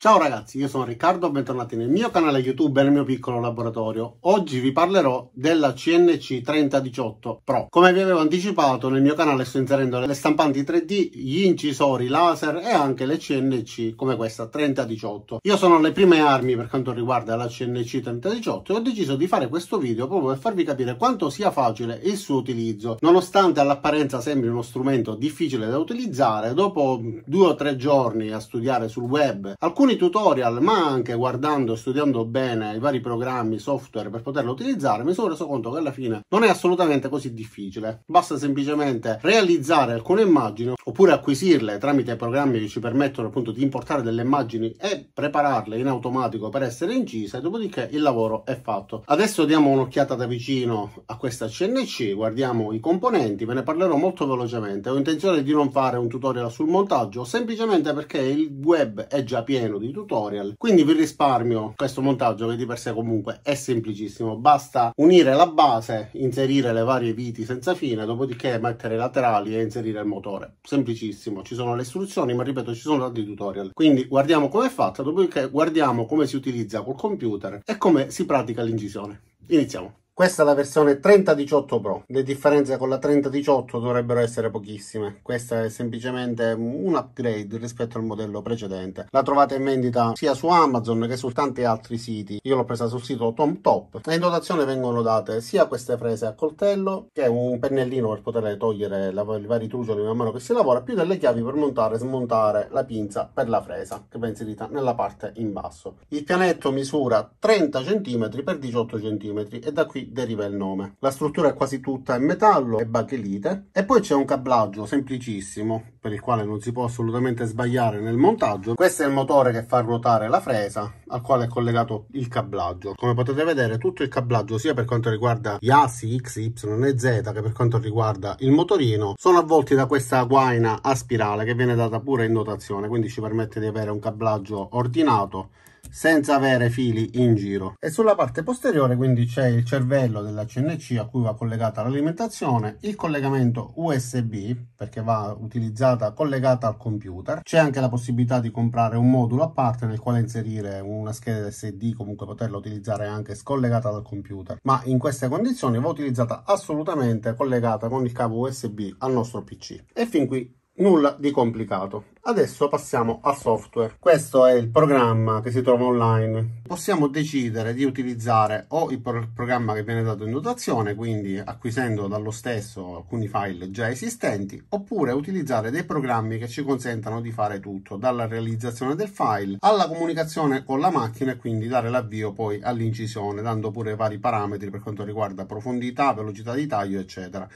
Ciao ragazzi, io sono Riccardo, bentornati nel mio canale YouTube e nel mio piccolo laboratorio. Oggi vi parlerò della CNC 3018 Pro. Come vi avevo anticipato, nel mio canale sto inserendo le stampanti 3D, gli incisori laser e anche le CNC come questa 3018. Io sono alle prime armi per quanto riguarda la CNC 3018 e ho deciso di fare questo video proprio per farvi capire quanto sia facile il suo utilizzo. Nonostante all'apparenza sembri uno strumento difficile da utilizzare, dopo due o tre giorni a studiare sul web, alcune alcuni tutorial, ma anche guardando e studiando bene i vari programmi, software per poterlo utilizzare, mi sono reso conto che alla fine non è assolutamente così difficile. Basta semplicemente realizzare alcune immagini oppure acquisirle tramite programmi che ci permettono appunto di importare delle immagini e prepararle in automatico per essere incise, dopodiché il lavoro è fatto. Adesso diamo un'occhiata da vicino a questa CNC, guardiamo i componenti, ve ne parlerò molto velocemente. Ho intenzione di non fare un tutorial sul montaggio, semplicemente perché il web è già pieno numero di tutorial, quindi vi risparmio questo montaggio che di per sé comunque è semplicissimo, basta unire la base, inserire le varie viti senza fine, dopodiché mettere i laterali e inserire il motore. Semplicissimo, ci sono le istruzioni, ma ripeto ci sono tanti tutorial. Quindi guardiamo come è fatta, dopodiché guardiamo come si utilizza col computer e come si pratica l'incisione. Iniziamo. Questa è la versione 3018 Pro, le differenze con la 3018 dovrebbero essere pochissime, questa è semplicemente un upgrade rispetto al modello precedente. La trovate in vendita sia su Amazon che su tanti altri siti, io l'ho presa sul sito TomTop e in dotazione vengono date sia queste frese a coltello che un pennellino per poter togliere la, i vari trucioli man mano che si lavora, più delle chiavi per montare e smontare la pinza per la fresa che va inserita nella parte in basso. Il pianetto misura 30 cm x 18 cm e da qui deriva il nome. La struttura è quasi tutta in metallo e bachelite e poi c'è un cablaggio semplicissimo per il quale non si può assolutamente sbagliare nel montaggio. Questo è il motore che fa ruotare la fresa al quale è collegato il cablaggio. Come potete vedere tutto il cablaggio sia per quanto riguarda gli assi X, Y e Z che per quanto riguarda il motorino sono avvolti da questa guaina a spirale che viene data pure in dotazione quindi ci permette di avere un cablaggio ordinato senza avere fili in giro e sulla parte posteriore quindi c'è il cervello della CNC a cui va collegata l'alimentazione il collegamento USB perché va utilizzata collegata al computer c'è anche la possibilità di comprare un modulo a parte nel quale inserire una scheda SD comunque poterla utilizzare anche scollegata dal computer ma in queste condizioni va utilizzata assolutamente collegata con il cavo USB al nostro PC e fin qui Nulla di complicato. Adesso passiamo al software. Questo è il programma che si trova online. Possiamo decidere di utilizzare o il programma che viene dato in dotazione, quindi acquisendo dallo stesso alcuni file già esistenti, oppure utilizzare dei programmi che ci consentano di fare tutto, dalla realizzazione del file alla comunicazione con la macchina e quindi dare l'avvio poi all'incisione, dando pure vari parametri per quanto riguarda profondità, velocità di taglio, eccetera.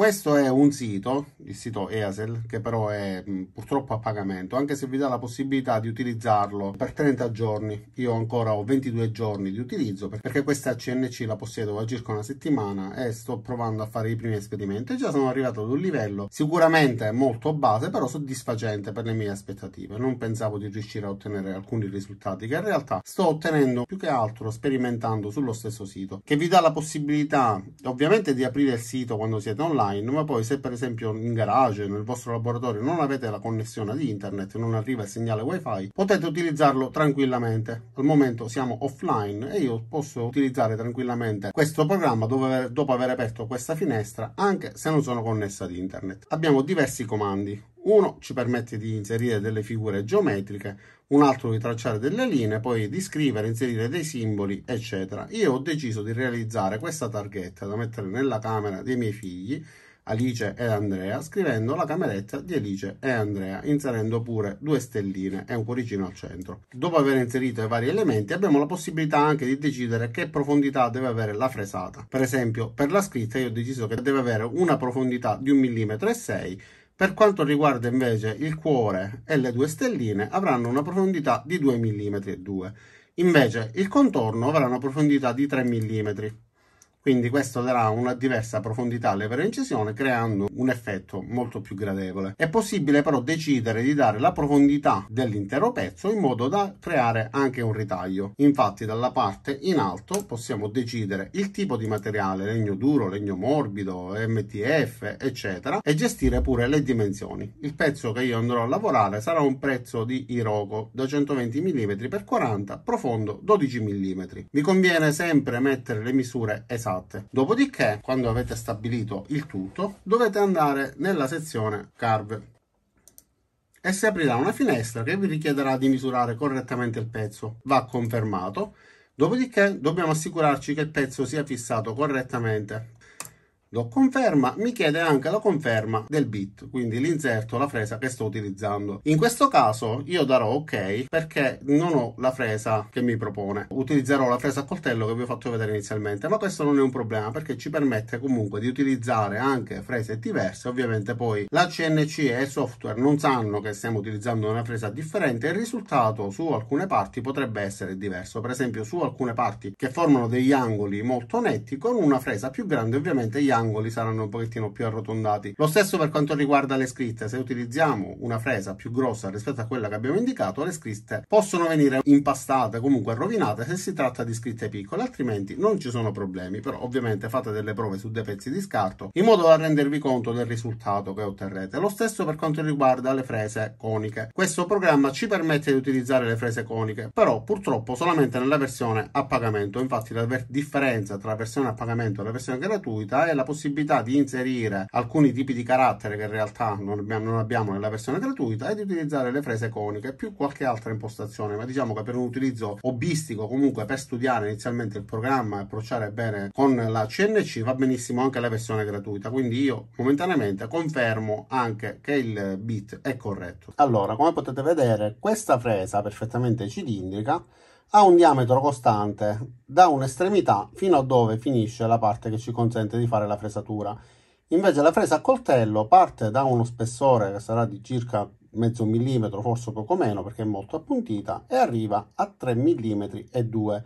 Questo è un sito, il sito EASEL, che però è purtroppo a pagamento, anche se vi dà la possibilità di utilizzarlo per 30 giorni. Io ancora ho 22 giorni di utilizzo perché questa CNC la possiedo da circa una settimana e sto provando a fare i primi esperimenti. Già sono arrivato ad un livello sicuramente molto base, però soddisfacente per le mie aspettative. Non pensavo di riuscire a ottenere alcuni risultati che in realtà sto ottenendo più che altro sperimentando sullo stesso sito, che vi dà la possibilità ovviamente di aprire il sito quando siete online online, ma poi se per esempio in garage, nel vostro laboratorio non avete la connessione ad internet, non arriva il segnale wifi, potete utilizzarlo tranquillamente. Al momento siamo offline e io posso utilizzare tranquillamente questo programma dove, dopo aver aperto questa finestra anche se non sono connessa ad internet. Abbiamo diversi comandi, uno ci permette di inserire delle figure geometriche, un altro di tracciare delle linee, poi di scrivere, inserire dei simboli, eccetera. Io ho deciso di realizzare questa targhetta da mettere nella camera dei miei figli, Alice e Andrea, scrivendo la cameretta di Alice e Andrea, inserendo pure due stelline e un cuoricino al centro. Dopo aver inserito i vari elementi abbiamo la possibilità anche di decidere che profondità deve avere la fresata. Per esempio per la scritta io ho deciso che deve avere una profondità di 1,6 mm per quanto riguarda invece il cuore e le due stelline avranno una profondità di 2 mm e 2, invece il contorno avrà una profondità di 3 mm quindi questo darà una diversa profondità alle per incisione creando un effetto molto più gradevole. È possibile però decidere di dare la profondità dell'intero pezzo in modo da creare anche un ritaglio. Infatti dalla parte in alto possiamo decidere il tipo di materiale, legno duro, legno morbido, MTF eccetera e gestire pure le dimensioni. Il pezzo che io andrò a lavorare sarà un prezzo di Iroko da 120 mm x 40, profondo 12 mm. Mi conviene sempre mettere le misure esatte pensate. Dopodiché, quando avete stabilito il tutto, dovete andare nella sezione Carve e si aprirà una finestra che vi richiederà di misurare correttamente il pezzo. Va confermato. Dopodiché dobbiamo assicurarci che il pezzo sia fissato correttamente lo conferma, mi chiede anche la conferma del bit, quindi l'inserto, la fresa che sto utilizzando. In questo caso io darò ok perché non ho la fresa che mi propone. Utilizzerò la fresa a coltello che vi ho fatto vedere inizialmente, ma questo non è un problema perché ci permette comunque di utilizzare anche frese diverse. Ovviamente poi la CNC e il software non sanno che stiamo utilizzando una fresa differente e il risultato su alcune parti potrebbe essere diverso. Per esempio su alcune parti che formano degli angoli molto netti con una fresa più grande ovviamente gli angoli angoli saranno un pochettino più arrotondati. Lo stesso per quanto riguarda le scritte, se utilizziamo una fresa più grossa rispetto a quella che abbiamo indicato, le scritte possono venire impastate, comunque rovinate se si tratta di scritte piccole, altrimenti non ci sono problemi, però ovviamente fate delle prove su dei pezzi di scarto in modo da rendervi conto del risultato che otterrete. Lo stesso per quanto riguarda le frese coniche. Questo programma ci permette di utilizzare le frese coniche, però purtroppo solamente nella versione a pagamento. Infatti la differenza tra versione a pagamento e la versione gratuita è la possibilità di inserire alcuni tipi di carattere che in realtà non abbiamo, non abbiamo nella versione gratuita e di utilizzare le frese coniche più qualche altra impostazione, ma diciamo che per un utilizzo hobbistico comunque per studiare inizialmente il programma e approcciare bene con la CNC va benissimo anche la versione gratuita, quindi io momentaneamente confermo anche che il bit è corretto. Allora, come potete vedere, questa fresa perfettamente cilindrica ha un diametro costante da un'estremità fino a dove finisce la parte che ci consente di fare la fresatura. Invece la fresa a coltello parte da uno spessore che sarà di circa mezzo millimetro, forse poco meno perché è molto appuntita, e arriva a 3 mm e 2.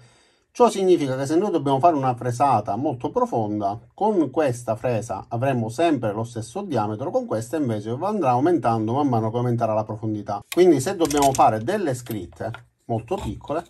Ciò significa che se noi dobbiamo fare una fresata molto profonda, con questa fresa avremo sempre lo stesso diametro, con questa invece andrà aumentando man mano che aumenterà la profondità. Quindi se dobbiamo fare delle scritte molto piccole,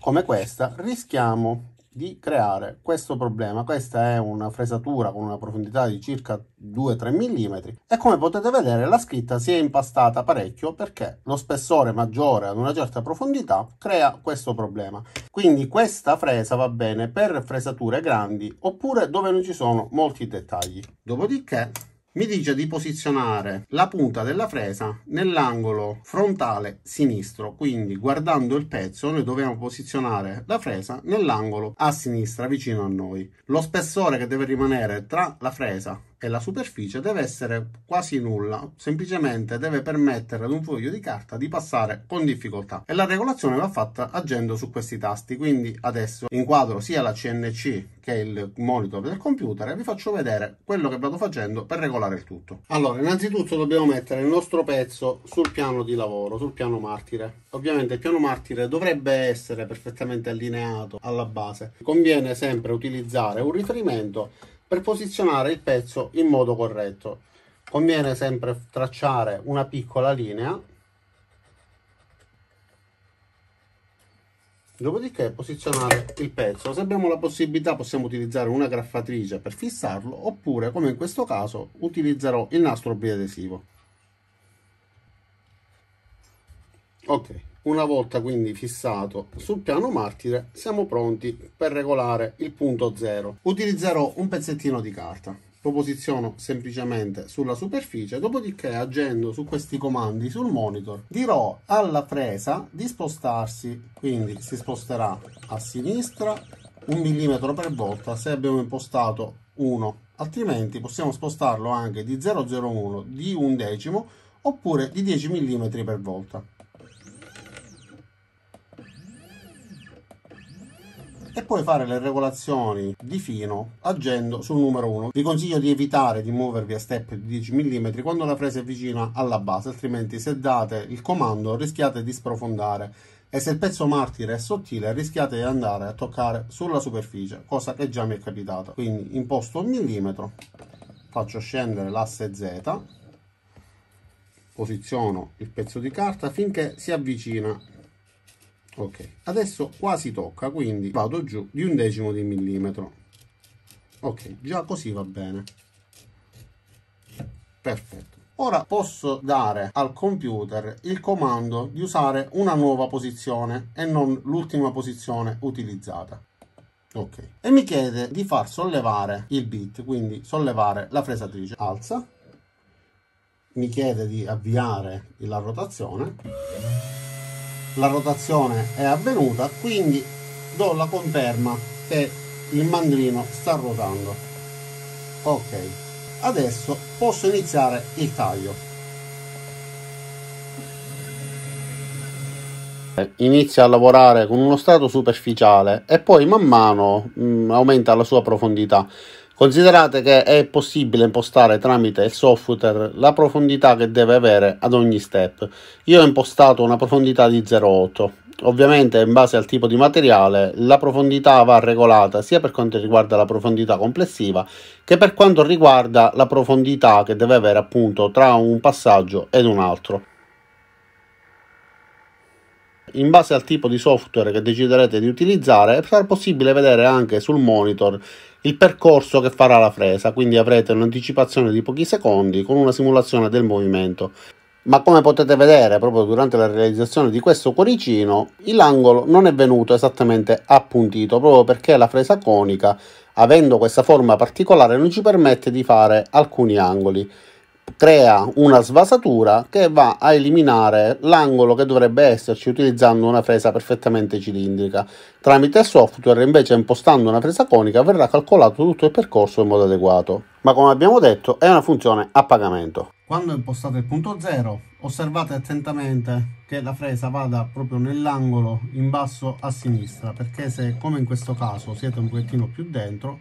come questa, rischiamo di creare questo problema. Questa è una fresatura con una profondità di circa 2-3 mm e come potete vedere la scritta si è impastata parecchio perché lo spessore maggiore ad una certa profondità crea questo problema. Quindi questa fresa va bene per fresature grandi oppure dove non ci sono molti dettagli. Dopodiché mi dice di posizionare la punta della fresa nell'angolo frontale sinistro quindi guardando il pezzo noi dobbiamo posizionare la fresa nell'angolo a sinistra vicino a noi lo spessore che deve rimanere tra la fresa e la superficie deve essere quasi nulla, semplicemente deve permettere ad un foglio di carta di passare con difficoltà e la regolazione va fatta agendo su questi tasti, quindi adesso inquadro sia la CNC che il monitor del computer e vi faccio vedere quello che vado facendo per regolare il tutto. Allora, innanzitutto dobbiamo mettere il nostro pezzo sul piano di lavoro, sul piano martire. Ovviamente il piano martire dovrebbe essere perfettamente allineato alla base. Conviene sempre utilizzare un riferimento per posizionare il pezzo in modo corretto. Conviene sempre tracciare una piccola linea, dopodiché posizionare il pezzo. Se abbiamo la possibilità possiamo utilizzare una graffatrice per fissarlo oppure, come in questo caso, utilizzerò il nastro biadesivo. Ok. Una volta quindi fissato sul piano martire, siamo pronti per regolare il punto zero Utilizzerò un pezzettino di carta. Lo posiziono semplicemente sulla superficie, dopodiché agendo su questi comandi sul monitor dirò alla presa di spostarsi, quindi si sposterà a sinistra un millimetro per volta se abbiamo impostato 1, altrimenti possiamo spostarlo anche di 0,01 di un decimo oppure di 10 mm per volta. e poi fare le regolazioni di fino agendo sul numero 1. Vi consiglio di evitare di muovervi a step di 10 mm quando la presa è vicina alla base, altrimenti se date il comando rischiate di sprofondare e se il pezzo martire è sottile rischiate di andare a toccare sulla superficie, cosa che già mi è capitata. Quindi imposto un millimetro, faccio scendere l'asse Z, posiziono il pezzo di carta finché si avvicina ok adesso quasi tocca quindi vado giù di un decimo di millimetro ok già così va bene perfetto Ora posso dare al computer il comando di usare una nuova posizione e non l'ultima posizione utilizzata. Ok. E mi chiede di far sollevare il bit, quindi sollevare la fresatrice. Alza. Mi chiede di avviare la rotazione la rotazione è avvenuta quindi do la conferma che il mandrino sta ruotando ok adesso posso iniziare il taglio eh, inizia a lavorare con uno strato superficiale e poi man mano mh, mm, aumenta la sua profondità Considerate che è possibile impostare tramite il software la profondità che deve avere ad ogni step. Io ho impostato una profondità di 0,8. Ovviamente in base al tipo di materiale la profondità va regolata sia per quanto riguarda la profondità complessiva che per quanto riguarda la profondità che deve avere appunto tra un passaggio ed un altro in base al tipo di software che deciderete di utilizzare sarà possibile vedere anche sul monitor il percorso che farà la fresa, quindi avrete un'anticipazione di pochi secondi con una simulazione del movimento. Ma come potete vedere proprio durante la realizzazione di questo cuoricino, l'angolo non è venuto esattamente appuntito, proprio perché la fresa conica, avendo questa forma particolare, non ci permette di fare alcuni angoli crea una svasatura che va a eliminare l'angolo che dovrebbe esserci utilizzando una fresa perfettamente cilindrica. Tramite software invece impostando una fresa conica verrà calcolato tutto il percorso in modo adeguato. Ma come abbiamo detto è una funzione a pagamento. Quando impostate il punto zero, osservate attentamente che la fresa vada proprio nell'angolo in basso a sinistra perché se come in questo caso siete un pochettino più dentro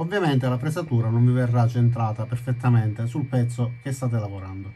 Ovviamente la presatura non vi verrà centrata perfettamente sul pezzo che state lavorando.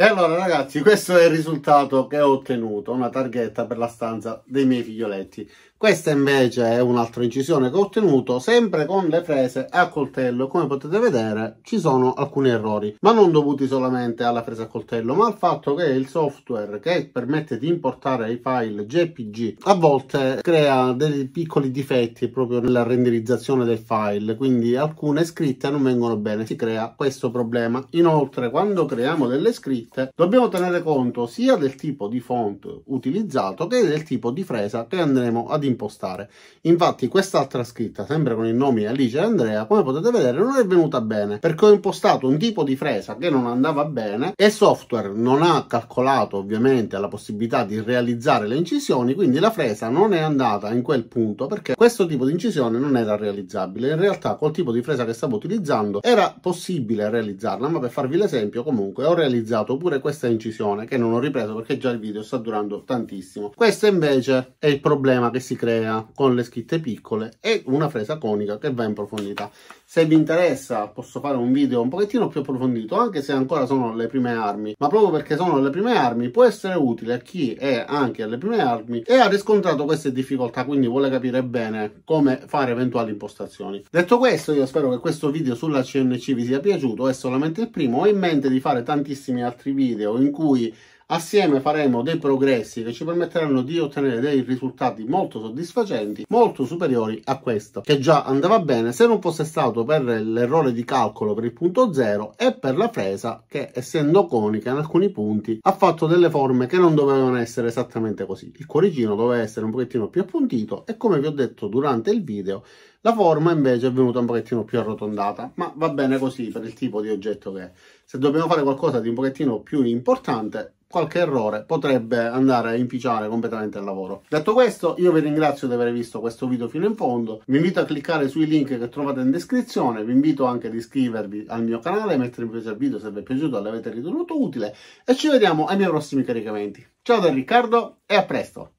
E allora ragazzi, questo è il risultato che ho ottenuto, una targhetta per la stanza dei miei figlioletti. Questa invece è un'altra incisione che ho ottenuto, sempre con le frese a coltello. Come potete vedere ci sono alcuni errori, ma non dovuti solamente alla fresa a coltello, ma al fatto che il software che permette di importare i file JPG a volte crea dei piccoli difetti proprio nella renderizzazione del file, quindi alcune scritte non vengono bene, si crea questo problema. Inoltre quando creiamo delle scritte scritte, dobbiamo tenere conto sia del tipo di font utilizzato che del tipo di fresa che andremo ad impostare. Infatti quest'altra scritta, sempre con i nomi Alice e Andrea, come potete vedere non è venuta bene perché ho impostato un tipo di fresa che non andava bene e il software non ha calcolato ovviamente la possibilità di realizzare le incisioni, quindi la fresa non è andata in quel punto perché questo tipo di incisione non era realizzabile. In realtà col tipo di fresa che stavo utilizzando era possibile realizzarla, ma per farvi l'esempio comunque ho realizzato pure questa incisione che non ho ripreso perché già il video sta durando tantissimo. Questo invece è il problema che si crea con le scritte piccole e una fresa conica che va in profondità. Se vi interessa posso fare un video un pochettino più approfondito anche se ancora sono le prime armi, ma proprio perché sono le prime armi può essere utile a chi è anche alle prime armi e ha riscontrato queste difficoltà, quindi vuole capire bene come fare eventuali impostazioni. Detto questo io spero che questo video sulla CNC vi sia piaciuto, è solamente il primo, ho in mente di fare tantissimi altri altri video in cui assieme faremo dei progressi che ci permetteranno di ottenere dei risultati molto soddisfacenti, molto superiori a questo, che già andava bene se non fosse stato per l'errore di calcolo per il punto zero e per la presa che essendo conica in alcuni punti ha fatto delle forme che non dovevano essere esattamente così. Il cuoricino doveva essere un pochettino più appuntito e come vi ho detto durante il video la forma invece è venuta un pochettino più arrotondata, ma va bene così per il tipo di oggetto che è. Se dobbiamo fare qualcosa di un pochettino più importante, qualche errore potrebbe andare a inficiare completamente il lavoro. Detto questo, io vi ringrazio di aver visto questo video fino in fondo, vi invito a cliccare sui link che trovate in descrizione, vi invito anche ad iscrivervi al mio canale, mettere un piace al video se vi è piaciuto e l'avete ritenuto utile e ci vediamo ai miei prossimi caricamenti. Ciao da Riccardo e a presto!